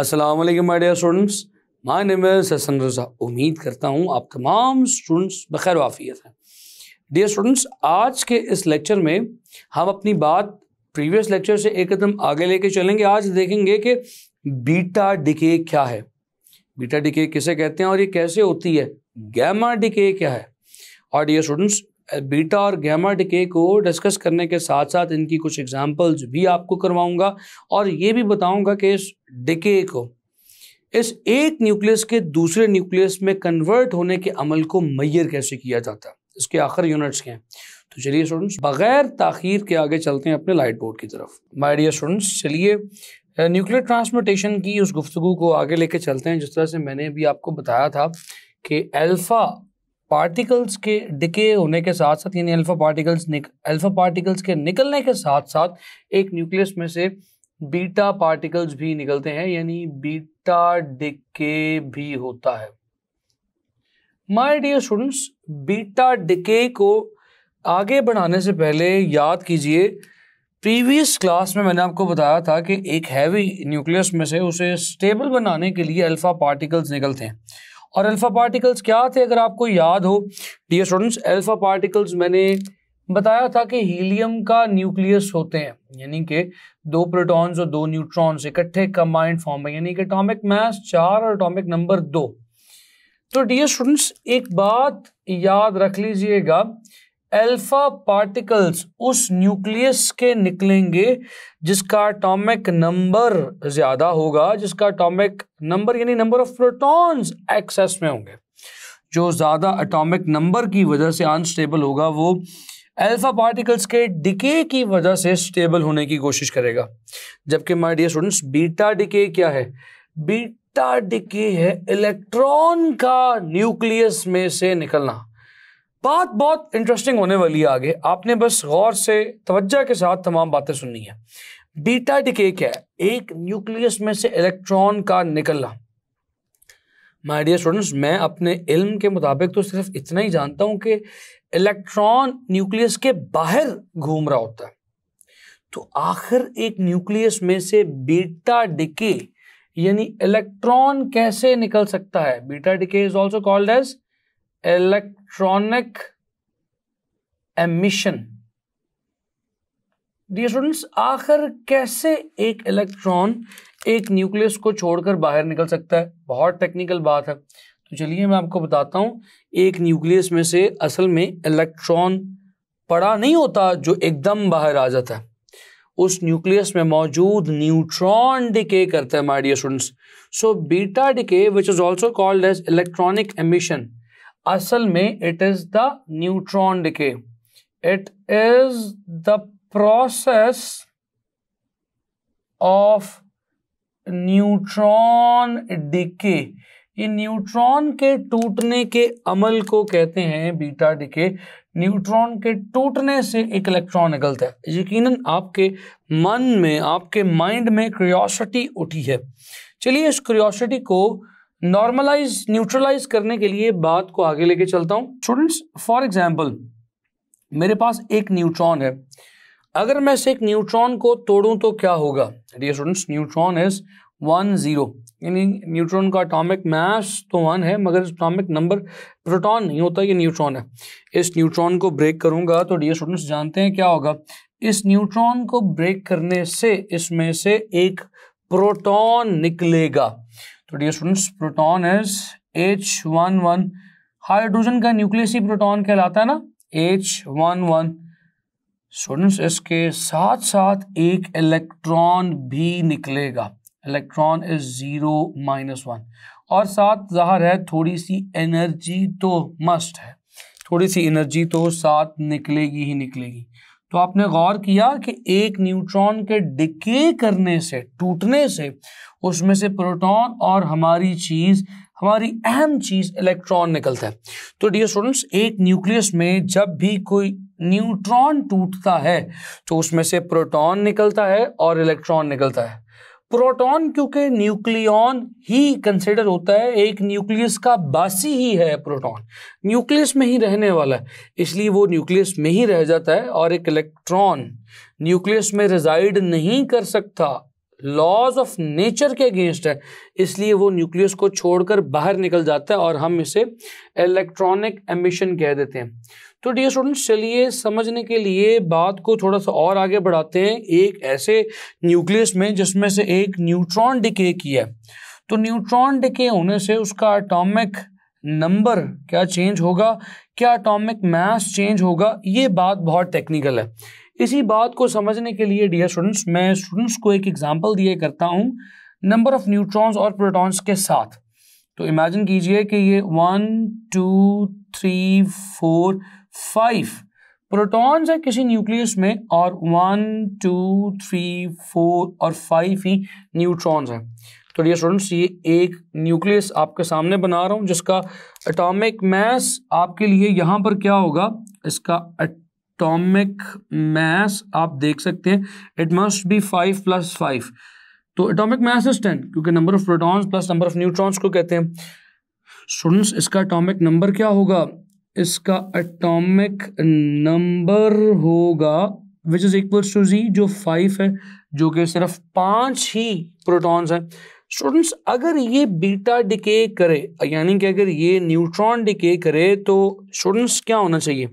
अस्सलाम वालेकुम my dear students my name is Hasan Raza उम्मीद करता हूँ आप तमाम स्टूडेंट्स बखैर वाफियत हैं डियर स्टूडेंट्स आज के इस लेक्चर में हम अपनी बात प्रीवियस लेक्चर से एक कदम आगे लेके चलेंगे आज देखेंगे कि बीटा डिके क्या है बीटा डिके किसे कहते हैं और ये कैसे होती है गैमा डिके क्या है और डियर स्टूडेंट्स बीटा और गैमा डिके को डिस्कस करने के साथ साथ इनकी कुछ एग्जांपल्स भी आपको करवाऊंगा और ये भी बताऊंगा कि इस डिके को इस एक न्यूक्लियस के दूसरे न्यूक्लियस में कन्वर्ट होने के अमल को मैयर कैसे किया जाता है इसके आखिर यूनिट्स के हैं तो चलिए स्टूडेंट्स बगैर ताखिर के आगे चलते हैं अपने लाइट बोर्ड की तरफ माई डियर स्टूडेंट्स चलिए न्यूक्लियर ट्रांसमोटेशन की उस गुफ्तु को आगे लेके चलते हैं जिस तरह से मैंने भी आपको बताया था कि अल्फ़ा पार्टिकल्स के डिके होने के साथ साथ यानी अल्फा पार्टिकल्स अल्फा पार्टिकल्स के निकलने के साथ साथ एक न्यूक्लियस में से बीटा पार्टिकल्स भी निकलते हैं यानी बीटा डिके भी होता है my dear students beta decay को आगे बढ़ाने से पहले याद कीजिए प्रीवियस क्लास में मैंने आपको बताया था कि एक हैवी न्यूक्लियस में से उसे स्टेबल बनाने के लिए अल्फा पार्टिकल्स निकलते हैं और अल्फ़ा पार्टिकल्स क्या थे अगर आपको याद हो डियर स्टूडेंट्स अल्फ़ा पार्टिकल्स मैंने बताया था कि हीलियम का न्यूक्लियस होते हैं यानी कि दो प्रोटॉन्स और दो न्यूट्रॉन्स इकट्ठे कंबाइंड फॉर्म में यानी कि अटोमिक मास चार और अटोमिक नंबर दो तो डियर स्टूडेंट्स एक बात याद रख लीजिएगा अल्फा पार्टिकल्स उस न्यूक्लियस के निकलेंगे जिसका एटॉमिक नंबर ज्यादा होगा जिसका एटॉमिक नंबर यानी नंबर ऑफ प्रोटॉन्स एक्सेस में होंगे जो ज़्यादा एटॉमिक नंबर की वजह से अनस्टेबल होगा वो अल्फा पार्टिकल्स के डिके की वजह से स्टेबल होने की कोशिश करेगा जबकि my dear students beta decay क्या है बीटा डिके है इलेक्ट्रॉन का न्यूक्लियस में से निकलना बात बहुत इंटरेस्टिंग होने वाली है आगे आपने बस गौर से तवज्जा के साथ तमाम बातें सुननी है बीटा डिके क्या है एक न्यूक्लियस में से इलेक्ट्रॉन का निकलना माय डियर स्टूडेंट्स मैं अपने इल्म के मुताबिक तो सिर्फ इतना ही जानता हूं कि इलेक्ट्रॉन न्यूक्लियस के बाहर घूम रहा होता है तो आखिर एक न्यूक्लियस में से बीटा डिके यानी इलेक्ट्रॉन कैसे निकल सकता है beta decay is also called as electronic emission dear students आखिर कैसे एक इलेक्ट्रॉन एक न्यूक्लियस को छोड़कर बाहर निकल सकता है बहुत टेक्निकल बात है तो चलिए मैं आपको बताता हूँ एक न्यूक्लियस में से असल में इलेक्ट्रॉन पड़ा नहीं होता जो एकदम बाहर आ जाता है उस न्यूक्लियस में मौजूद न्यूट्रॉन डिके करते हैं my dear students so beta decay which is also called as electronic emission असल में it is the neutron decay it is the process of neutron decay ये न्यूट्रॉन के टूटने के अमल को कहते हैं बीटा डिके न्यूट्रॉन के टूटने से एक इलेक्ट्रॉन निकलता है यकीनन आपके मन में आपके माइंड में क्रियोसिटी उठी है चलिए इस क्रियोसिटी को नॉर्मलाइज न्यूट्रलाइज करने के लिए बात को आगे लेके चलता हूं स्टूडेंट्स फॉर एग्जाम्पल मेरे पास एक न्यूट्रॉन है अगर मैं इसे एक न्यूट्रॉन को तोड़ूं तो क्या होगा dear students neutron is one zero यानी न्यूट्रॉन का अटोमिक मास तो वन है मगर अटोमिक नंबर प्रोटॉन नहीं होता ये न्यूट्रॉन है इस न्यूट्रॉन को ब्रेक करूंगा तो डियर स्टूडेंट्स जानते हैं क्या होगा इस न्यूट्रॉन को ब्रेक करने से इसमें से एक प्रोटॉन निकलेगा तो dear students proton is H one one hydrogen का न्यूक्लियस ही प्रोटॉन कहलाता है ना एच वन वन स्टूडेंट्स इसके साथ साथ एक इलेक्ट्रॉन भी निकलेगा electron is zero minus one और साथ ज़ाहर है थोड़ी सी एनर्जी तो मस्ट है थोड़ी सी एनर्जी तो साथ निकलेगी ही निकलेगी तो आपने गौर किया कि एक न्यूट्रॉन के डिके करने से टूटने से उसमें से प्रोटॉन और हमारी चीज़ हमारी अहम चीज़ इलेक्ट्रॉन निकलता है तो डियर स्टूडेंट्स एक न्यूक्लियस में जब भी कोई न्यूट्रॉन टूटता है तो उसमें से प्रोटॉन निकलता है और इलेक्ट्रॉन निकलता है प्रोटॉन क्योंकि न्यूक्लियॉन ही कंसिडर होता है एक न्यूक्लियस का बासी ही है प्रोटॉन न्यूक्लियस में ही रहने वाला है इसलिए वो न्यूक्लियस में ही रह जाता है और एक इलेक्ट्रॉन न्यूक्लियस में रिजाइड नहीं कर सकता लॉज ऑफ नेचर के अगेंस्ट है इसलिए वो न्यूक्लियस को छोड़कर बाहर निकल जाता है और हम इसे इलेक्ट्रॉनिक एमिशन कह देते हैं तो डियर स्टूडेंट्स चलिए समझने के लिए बात को थोड़ा सा और आगे बढ़ाते हैं एक ऐसे न्यूक्लियस में जिसमें से एक न्यूट्रॉन डिके किया तो न्यूट्रॉन डिके होने से उसका अटोमिक नंबर क्या चेंज होगा क्या अटोमिक मास चेंज होगा ये बात बहुत टेक्निकल है इसी बात को समझने के लिए डियर स्टूडेंट्स मैं स्टूडेंट्स को एक एग्जाम्पल दिए करता हूँ नंबर ऑफ न्यूट्रॉन्स और प्रोटॉन्स के साथ तो इमेजिन कीजिए कि ये one two three four five protons है किसी न्यूक्लियस में और वन टू थ्री फोर और फाइव ही न्यूट्रॉन्स हैं तो डियर स्टूडेंट्स ये एक न्यूक्लियस आपके सामने बना रहा हूँ जिसका एटॉमिक मैस आपके लिए यहाँ पर क्या होगा इसका एटॉमिक मास आप देख सकते हैं it must be five plus five तो एटॉमिक मास इज टेन क्योंकि number of protons plus number of neutrons को कहते हैं स्टूडेंट्स इसका एटॉमिक नंबर क्या होगा इसका एटॉमिक नंबर होगा which is equal to Z जो फाइव है जो कि सिर्फ पांच ही प्रोटॉन्स हैं स्टूडेंट्स अगर ये बीटा डिके करे यानी कि अगर ये न्यूट्रॉन डिके करे तो स्टूडेंट्स क्या होना चाहिए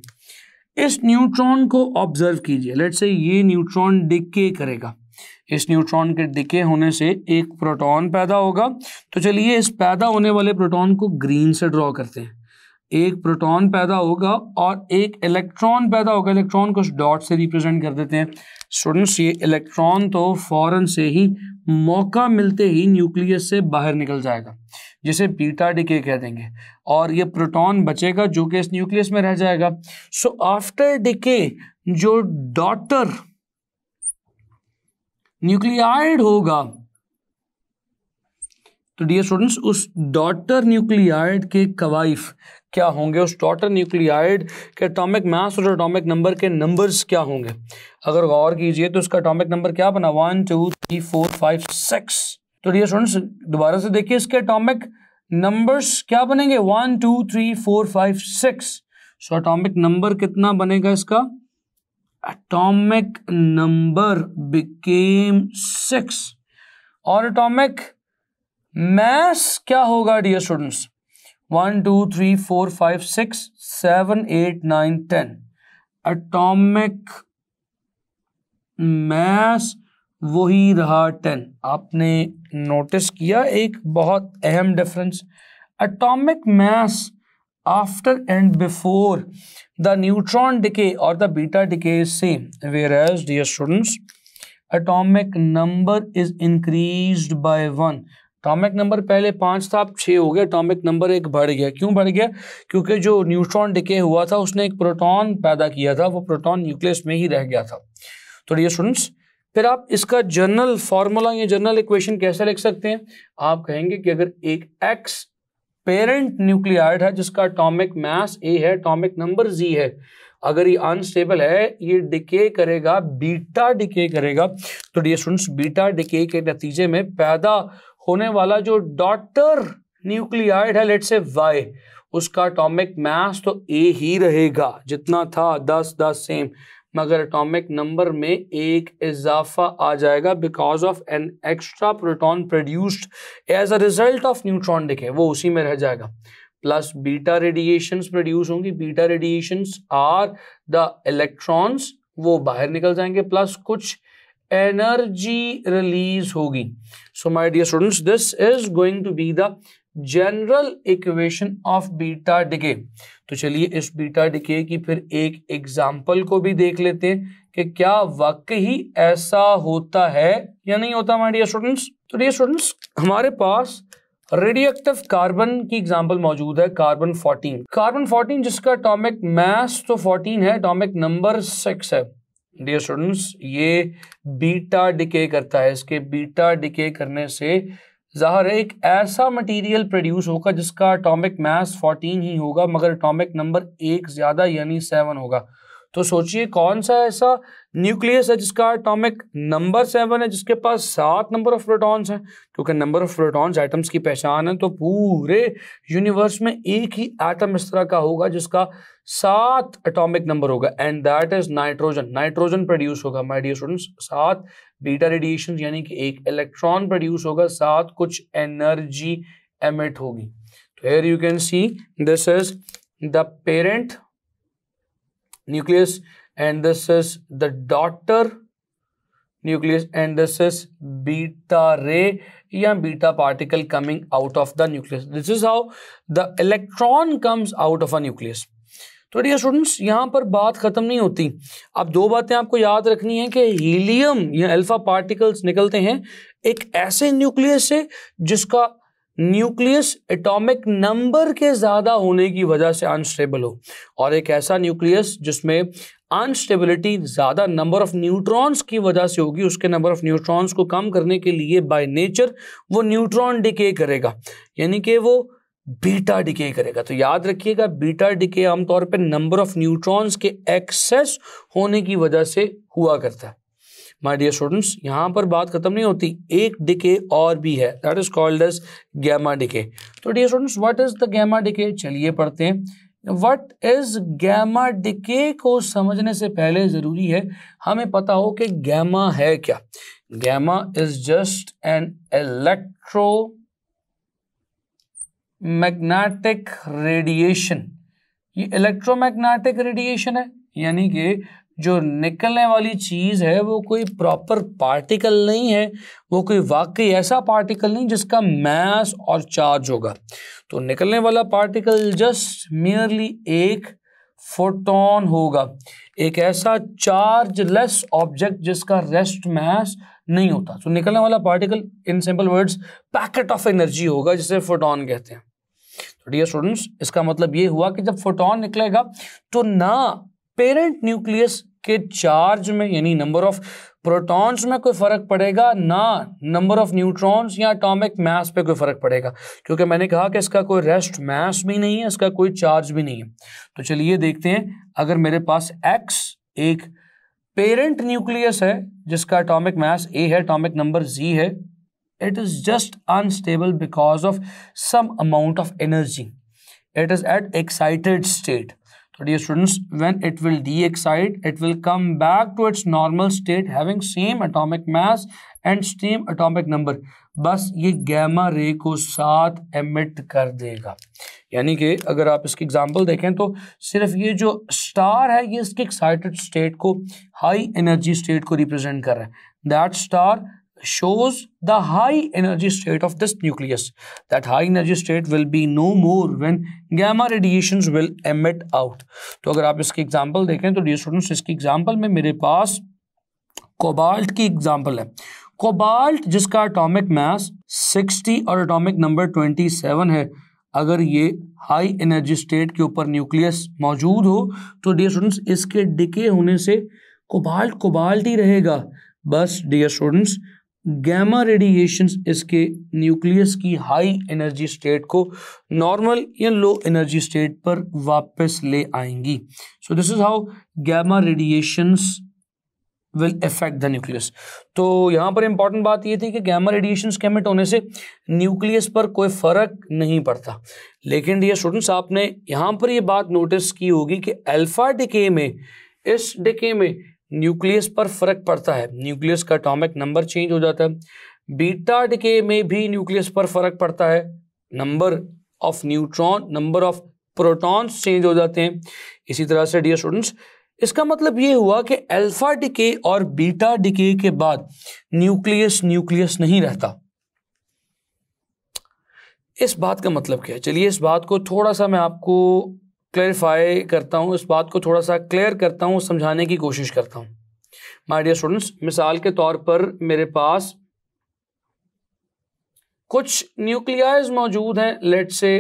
इस न्यूट्रॉन को ऑब्जर्व कीजिए लेट से ये न्यूट्रॉन डिके करेगा इस न्यूट्रॉन के डिके होने से एक प्रोटॉन पैदा होगा तो चलिए इस पैदा होने वाले प्रोटॉन को ग्रीन से ड्रॉ करते हैं एक प्रोटॉन पैदा होगा और एक इलेक्ट्रॉन पैदा होगा इलेक्ट्रॉन को डॉट से रिप्रेजेंट कर देते हैं स्टूडेंट्स ये इलेक्ट्रॉन तो फौरन से ही मौका मिलते ही न्यूक्लियस से बाहर निकल जाएगा जिसे बीटा डिके कह देंगे और ये प्रोटॉन बचेगा जो कि इस न्यूक्लियस में रह जाएगा सो आफ्टर डिके जो डॉटर न्यूक्लियाइड होगा तो डियर स्टूडेंट्स उस डॉटर न्यूक्लियाइड के कवाइफ क्या होंगे उस डॉटर न्यूक्लियाइड के एटॉमिक मास और एटॉमिक नंबर के नंबर्स क्या होंगे अगर गौर कीजिए तो उसका एटॉमिक नंबर क्या बना one two three four five six तो डियर स्टूडेंट्स दोबारा से देखिए इसके अटोमिक नंबर्स क्या बनेंगे one two three four five six so atomic number कितना बनेगा इसका अटोमिक नंबर बिकेम सिक्स और अटोमिक मैस क्या होगा dear students one two three four five six seven eight nine ten atomic mass वही रहा टेन आपने नोटिस किया एक बहुत अहम difference atomic mass after and before the neutron decay और the beta decay is same whereas dear students atomic number is increased by one atomic number पहले पाँच था अब छः हो गया एटॉमिक नंबर एक बढ़ गया क्यों बढ़ गया क्योंकि जो न्यूट्रॉन डिके हुआ था उसने एक प्रोटॉन पैदा किया था वो प्रोटॉन न्यूक्लियस में ही रह गया था तो डियर स्टूडेंट्स फिर आप इसका जनरल फॉर्मूला या जनरल इक्वेशन कैसे लिख सकते हैं आप कहेंगे कि अगर एक एक्स पेरेंट न्यूक्लियाइड है जिसका अटोमिक मास ए है अटोमिक नंबर जी है अगर ये अनस्टेबल है ये डिके करेगा बीटा डिके करेगा तो डी स्टूडेंट्स बीटा डिके के नतीजे में पैदा होने वाला जो डॉटर न्यूक्लियाइड है लेट से वाई उसका अटोमिक मास तो ए ही रहेगा जितना था दस दस सेम मगर एटॉमिक नंबर में एक इजाफा आ जाएगा because of an extra proton produced as a result of neutron देखें वो उसी में रह जाएगा प्लस बीटा रेडिएशंस प्रोड्यूस होंगी beta radiations are the electrons वो बाहर निकल जाएंगे प्लस कुछ एनर्जी रिलीज होगी so my dear students this is going to be the general equation of beta decay तो चलिए इस बीटा डिके की फिर एक एग्जाम्पल को भी देख लेते हैं कि क्या ही ऐसा होता है या नहीं होता हमारे डियर स्टूडेंट्स तो डियर स्टूडेंट्स हमारे पास रेडियोक्टिव कार्बन की एग्जाम्पल मौजूद है कार्बन 14 कार्बन 14 जिसका अटोमिक मास तो 14 है अटोमिक नंबर सिक्स है डियर स्टूडेंट्स ये बीटा डिके करता है इसके बीटा डिके करने से ज़ाहर है एक ऐसा मटेरियल प्रोड्यूस होगा जिसका अटोमिक मास 14 ही होगा मगर अटोमिक नंबर एक ज़्यादा यानी सेवन होगा तो सोचिए कौन सा ऐसा न्यूक्लियस है जिसका एटॉमिक नंबर सेवन है जिसके पास सात नंबर ऑफ प्रोटॉन्स हैं क्योंकि नंबर ऑफ प्रोटॉन्स आइटम्स की पहचान है तो पूरे यूनिवर्स में एक ही आइटम इस तरह का होगा जिसका सात एटॉमिक नंबर होगा and that is nitrogen nitrogen produce होगा माय डियर स्टूडेंट्स सात बीटा रेडिएशन यानी कि एक इलेक्ट्रॉन प्रोड्यूस होगा सात कुछ एनर्जी एमिट होगी तो here you can see this is the parent nucleus and this is the daughter nucleus and this is beta ray या beta particle coming out of the nucleus this is how the electron comes out of a nucleus तो dear students यहाँ पर बात ख़त्म नहीं होती अब दो बातें आपको याद रखनी है कि हीलियम या अल्फ़ा पार्टिकल्स निकलते हैं एक ऐसे न्यूक्लियस से जिसका न्यूक्लियस एटॉमिक नंबर के ज़्यादा होने की वजह से अनस्टेबल हो और एक ऐसा न्यूक्लियस जिसमें अनस्टेबिलिटी ज़्यादा नंबर ऑफ़ न्यूट्रॉन्स की वजह से होगी उसके नंबर ऑफ़ न्यूट्रॉन्स को कम करने के लिए बाय नेचर वो न्यूट्रॉन डिके करेगा यानी कि वो बीटा डिके करेगा तो याद रखिएगा बीटा डिके आमतौर पर नंबर ऑफ न्यूट्रॉन्स के एक्सेस होने की वजह से हुआ करता है माय डियर स्टूडेंट्स यहाँ पर बात खत्म नहीं होती एक डिके और भी है that is called as gamma decay तो dear students what is the gamma decay चलिए पढ़ते हैं वट इज गैमा डिके को समझने से पहले ज़रूरी है हमें पता हो कि गैमा है क्या gamma is just an electromagnetic radiation ये इलेक्ट्रोमैग्नेटिक रेडिएशन है यानी कि जो निकलने वाली चीज़ है वो कोई प्रॉपर पार्टिकल नहीं है वो कोई वाकई ऐसा पार्टिकल नहीं जिसका मास और चार्ज होगा तो निकलने वाला पार्टिकल जस्ट मियरली एक फोटोन होगा एक ऐसा चार्जलेस ऑब्जेक्ट जिसका रेस्ट मास नहीं होता तो निकलने वाला पार्टिकल in simple words packet of energy होगा जिसे फोटोन कहते हैं डियर स्टूडेंट्स इसका मतलब ये हुआ कि जब फोटोन निकलेगा तो ना पेरेंट न्यूक्लियस के चार्ज में यानी नंबर ऑफ प्रोटॉन्स में कोई फर्क पड़ेगा ना नंबर ऑफ न्यूट्रॉन्स या एटॉमिक मास पे कोई फर्क पड़ेगा क्योंकि मैंने कहा कि इसका कोई रेस्ट मास भी नहीं है इसका कोई चार्ज भी नहीं है तो चलिए देखते हैं अगर मेरे पास एक्स एक पेरेंट न्यूक्लियस है जिसका अटोमिक मास ए है अटोमिक नंबर जी है it is just unstable because of some amount of energy it is at excited state so dear students when it will de-excite it will come back to its normal state having same atomic mass and same atomic number बस ये gamma रे को साथ emit कर देगा यानी कि अगर आप इसकी एग्जांपल देखें तो सिर्फ ये जो स्टार है ये इसके एक्साइटेड स्टेट को हाई एनर्जी स्टेट को रिप्रेजेंट कर रहा है that star shows the high energy state of this nucleus. That high energy state will be no more when gamma radiations will emit out. to agar aap iski example dekhen to dear students iski example mein mere paas cobalt ki example hai cobalt jiska atomic mass 60 और atomic number 27 hai अगर ये high energy state के ऊपर nucleus मौजूद हो तो dear students इसके decay होने से कोबाल्ट कोबाल्ट ही रहेगा बस डियर स्टूडेंट्स गैमा रेडिएशन इसके न्यूक्लियस की हाई एनर्जी स्टेट को नॉर्मल या लो एनर्जी स्टेट पर वापस ले आएंगी so this is how gamma radiations will effect the nucleus तो यहाँ पर इंपॉर्टेंट बात ये थी कि गैमा रेडिएशन कैमिट होने से न्यूक्लियस पर कोई फ़र्क नहीं पड़ता लेकिन डियर स्टूडेंट्स आपने यहाँ पर ये बात नोटिस की होगी कि अल्फ़ा डिके में इस डिके में न्यूक्लियस पर फर्क पड़ता है न्यूक्लियस का अटोमिक नंबर चेंज हो जाता है बीटा डिके में भी न्यूक्लियस पर फर्क पड़ता है number of neutron number of protons change हो जाते हैं इसी तरह से डियर स्टूडेंट्स इसका मतलब ये हुआ कि अल्फा डिके और बीटा डिके के बाद न्यूक्लियस न्यूक्लियस नहीं रहता इस बात का मतलब क्या है चलिए इस बात को थोड़ा सा मैं आपको क्लेरिफाई करता हूँ इस बात को थोड़ा सा क्लियर करता हूँ समझाने की कोशिश करता हूँ माय डियर स्टूडेंट्स मिसाल के तौर पर मेरे पास कुछ न्यूक्लियाज मौजूद हैं लेट से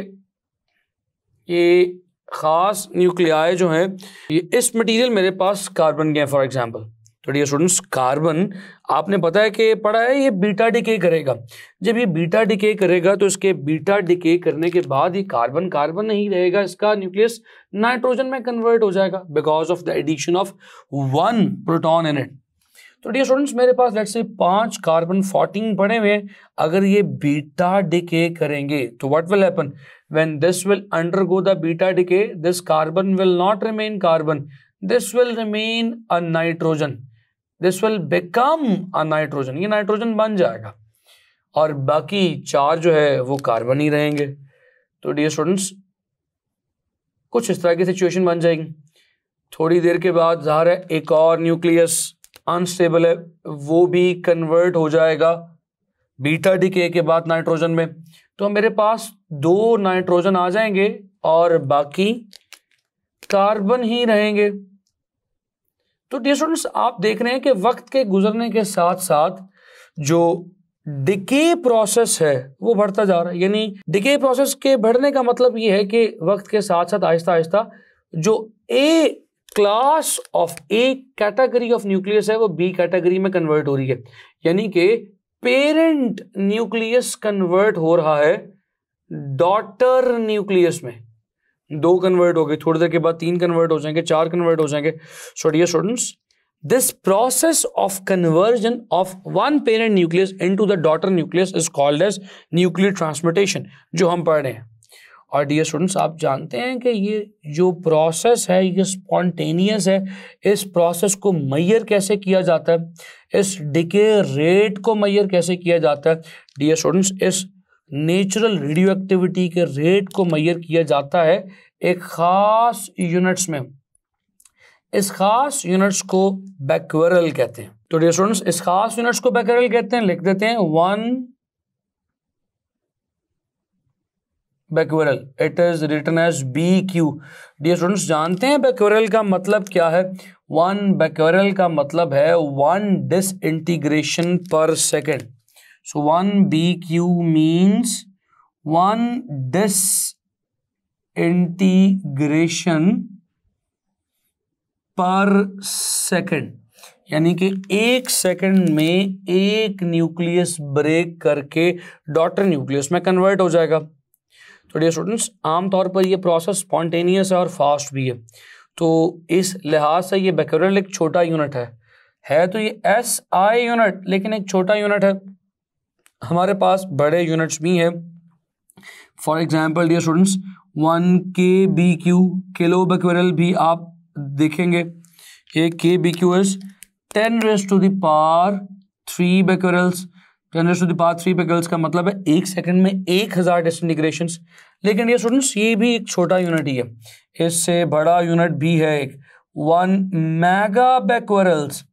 ये ख़ास न्यूक्लियाज जो हैं ये इस मटेरियल मेरे पास कार्बन के हैं फॉर एग्जांपल तो डियर स्टूडेंट्स कार्बन आपने पता है कि पढ़ा है ये बीटा डिके करेगा जब ये बीटा डिके करेगा तो इसके बीटा डिके करने के बाद ये कार्बन कार्बन नहीं रहेगा इसका न्यूक्लियस नाइट्रोजन में कन्वर्ट हो जाएगा because of the addition of one proton in it तो डियर स्टूडेंट्स मेरे पास लेट से पांच कार्बन फोर्टीन पड़े हुए अगर ये बीटा डिके करेंगे तो what will happen when this will go the beta decay this carbon will not remain carbon this will remain a nitrogen this will become a nitrogen ये nitrogen बन जाएगा और बाकी चार जो है वो कार्बन ही रहेंगे तो डियर स्टूडेंट्स कुछ इस तरह की सिचुएशन बन जाएगी थोड़ी देर के बाद ज़ाहिर है एक और न्यूक्लियस अनस्टेबल है वो भी कन्वर्ट हो जाएगा बीटा डीके के बाद नाइट्रोजन में तो मेरे पास दो नाइट्रोजन आ जाएंगे और बाकी कार्बन ही रहेंगे तो डियर स्टूडेंट्स आप देख रहे हैं कि वक्त के गुजरने के साथ साथ जो डिके प्रोसेस है वो बढ़ता जा रहा है यानी डिके प्रोसेस के बढ़ने का मतलब ये है कि वक्त के साथ साथ आहिस्ता आहिस्ता जो A class of a category of nucleus है वो बी कैटेगरी में कन्वर्ट हो रही है यानी कि पेरेंट न्यूक्लियस कन्वर्ट हो रहा है डॉटर न्यूक्लियस में दो कन्वर्ट हो गए थोड़ी देर के बाद तीन कन्वर्ट हो जाएंगे चार कन्वर्ट हो जाएंगे so students students process of conversion of one parent nucleus into the daughter nucleus is called as nuclear transmutation जो हम पढ़ रहे हैं और डियर स्टूडेंट्स आप जानते हैं कि ये जो प्रोसेस है ये स्पॉन्टेनियस है इस प्रोसेस को मैयर कैसे किया जाता है इस डिके रेट को मैयर कैसे किया जाता है डियर स्टूडेंट्स इस नेचुरल रेडियो एक्टिविटी के रेट को मैयर किया जाता है एक ख़ास यूनिट्स में इस खास यूनिट्स को बैकवरल कहते हैं तो डियर स्टूडेंट्स इस खास यूनिट्स को बैकवरल कहते हैं लिख देते हैं one becquerel it is written as B Q dear students जानते हैं बैकवरल का मतलब क्या है वन बैकवरल का मतलब है one disintegration per second So means means dis disintegration per second यानी कि एक सेकंड में एक न्यूक्लियस ब्रेक करके डॉटर न्यूक्लियस में कन्वर्ट हो जाएगा तो डियर स्टूडेंट्स आमतौर पर यह प्रोसेस स्पॉन्टेनियस है और फास्ट भी है तो इस लिहाज से ये बैक्यूरल एक छोटा यूनिट है है तो ये एस आई यूनिट लेकिन एक छोटा यूनिट है हमारे पास बड़े यूनिट्स भी हैं for example dear students one K B Q kilo becquerel भी आप देखेंगे ये K B Q is ten raise to the power three becquerels ten raise to the power three becquerels का मतलब है एक सेकंड में एक हज़ार डिसइंटीग्रेशन लेकिन डियर स्टूडेंट्स ये भी एक छोटा यूनिट ही है इससे बड़ा यूनिट भी है एक वन मेगा बेक्वेरल्स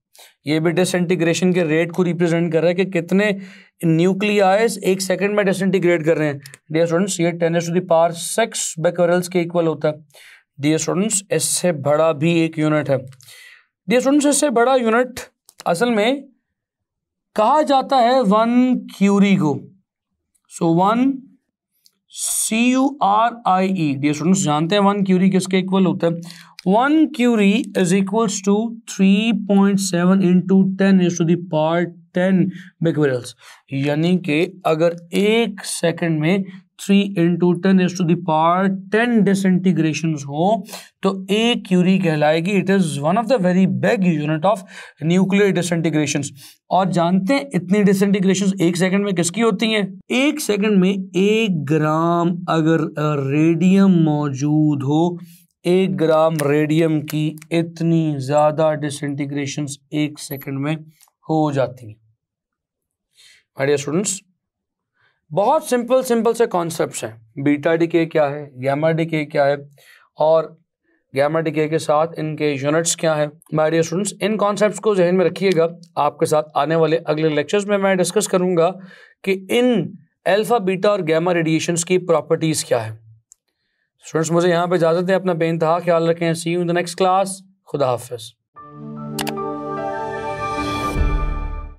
ये भी डिसंटीग्रेशन के रेट को रिप्रेजेंट कर रहा है कि कितने न्यूक्लियाइस एक सेकंड में डिसइंटीग्रेट कर रहे हैं डियर स्टूडेंट्स ये ten raise to the power six becquerels के इक्वल होता है डियर स्टूडेंट्स इससे बड़ा भी एक यूनिट है डियर स्टूडेंट्स इससे बड़ा यूनिट असल में कहा जाता है वन क्यूरी को so one C U R I E D students जानते हैं वन क्यूरी किसके इक्वल होता है one curie is equals to three point seven into ten is to दार्ट टेन बेकवेरल्स यानी कि अगर एक सेकंड में three into ten is to the power ten disintegration हो तो ए क्यूरी कहलाएगी it is one of the very big unit of nuclear disintegration और जानते हैं इतनी डिसइंटीग्रेशन एक सेकंड में किसकी होती हैं एक सेकंड में एक ग्राम अगर रेडियम मौजूद हो एक ग्राम रेडियम की इतनी ज़्यादा डिसइंटीग्रेशन एक सेकंड में हो जाती हैं माय स्टूडेंट्स बहुत सिंपल सिंपल से कॉन्सेप्ट हैं बीटा के क्या है गैमा के क्या है और गैमा डी के साथ इनके यूनिट्स क्या है माय डियर स्टूडेंट्स इन कॉन्सेप्ट्स को जहन में रखिएगा आपके साथ आने वाले अगले लेक्चर्स में मैं डिस्कस करूंगा कि इन अल्फा बीटा और गैमा रेडिएशन की प्रॉपर्टीज़ क्या है स्टूडेंट्स मुझे यहाँ पर इजाज़त है अपना बेनतहा ख्याल रखें see you in the next class खुदा हाफिज़